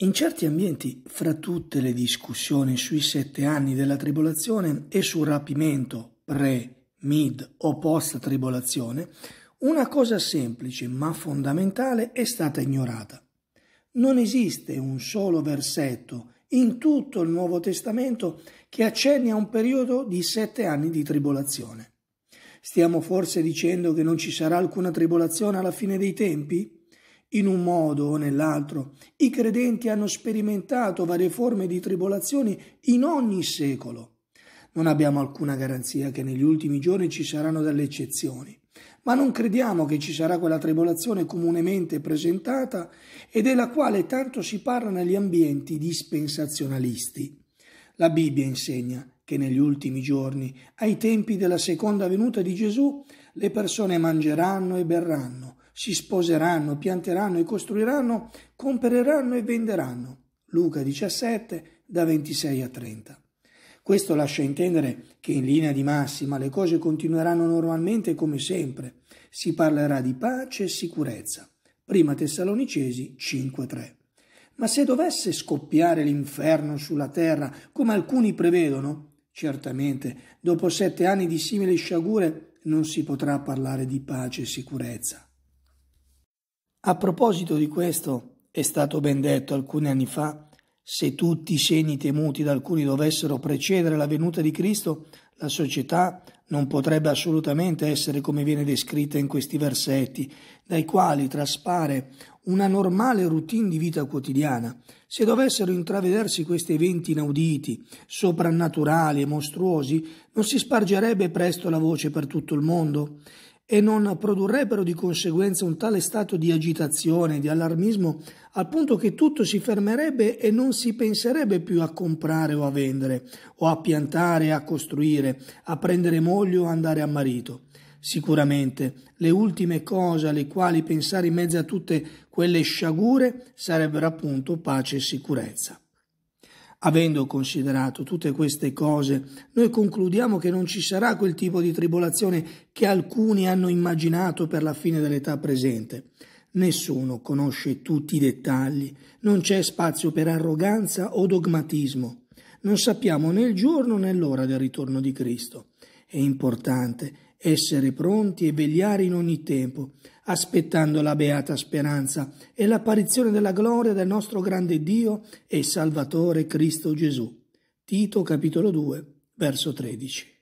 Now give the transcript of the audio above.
In certi ambienti, fra tutte le discussioni sui sette anni della tribolazione e sul rapimento pre, mid o post tribolazione, una cosa semplice ma fondamentale è stata ignorata. Non esiste un solo versetto in tutto il Nuovo Testamento che accenni a un periodo di sette anni di tribolazione. Stiamo forse dicendo che non ci sarà alcuna tribolazione alla fine dei tempi? In un modo o nell'altro, i credenti hanno sperimentato varie forme di tribolazioni in ogni secolo. Non abbiamo alcuna garanzia che negli ultimi giorni ci saranno delle eccezioni, ma non crediamo che ci sarà quella tribolazione comunemente presentata e della quale tanto si parla negli ambienti dispensazionalisti. La Bibbia insegna che negli ultimi giorni, ai tempi della seconda venuta di Gesù, le persone mangeranno e berranno si sposeranno, pianteranno e costruiranno, compreranno e venderanno. Luca 17, da 26 a 30. Questo lascia intendere che in linea di massima le cose continueranno normalmente come sempre. Si parlerà di pace e sicurezza. Prima Tessalonicesi 5.3. Ma se dovesse scoppiare l'inferno sulla terra, come alcuni prevedono, certamente dopo sette anni di simili sciagure non si potrà parlare di pace e sicurezza. A proposito di questo, è stato ben detto alcuni anni fa, se tutti i segni temuti da alcuni dovessero precedere la venuta di Cristo, la società non potrebbe assolutamente essere come viene descritta in questi versetti, dai quali traspare una normale routine di vita quotidiana. Se dovessero intravedersi questi eventi inauditi, soprannaturali e mostruosi, non si spargerebbe presto la voce per tutto il mondo? e non produrrebbero di conseguenza un tale stato di agitazione, di allarmismo, al punto che tutto si fermerebbe e non si penserebbe più a comprare o a vendere, o a piantare, a costruire, a prendere moglie o andare a marito. Sicuramente le ultime cose alle quali pensare in mezzo a tutte quelle sciagure sarebbero appunto pace e sicurezza. Avendo considerato tutte queste cose, noi concludiamo che non ci sarà quel tipo di tribolazione che alcuni hanno immaginato per la fine dell'età presente. Nessuno conosce tutti i dettagli, non c'è spazio per arroganza o dogmatismo. Non sappiamo né il giorno né l'ora del ritorno di Cristo. È importante essere pronti e vegliare in ogni tempo, aspettando la beata speranza e l'apparizione della gloria del nostro grande Dio e Salvatore Cristo Gesù. Tito capitolo 2, verso 13.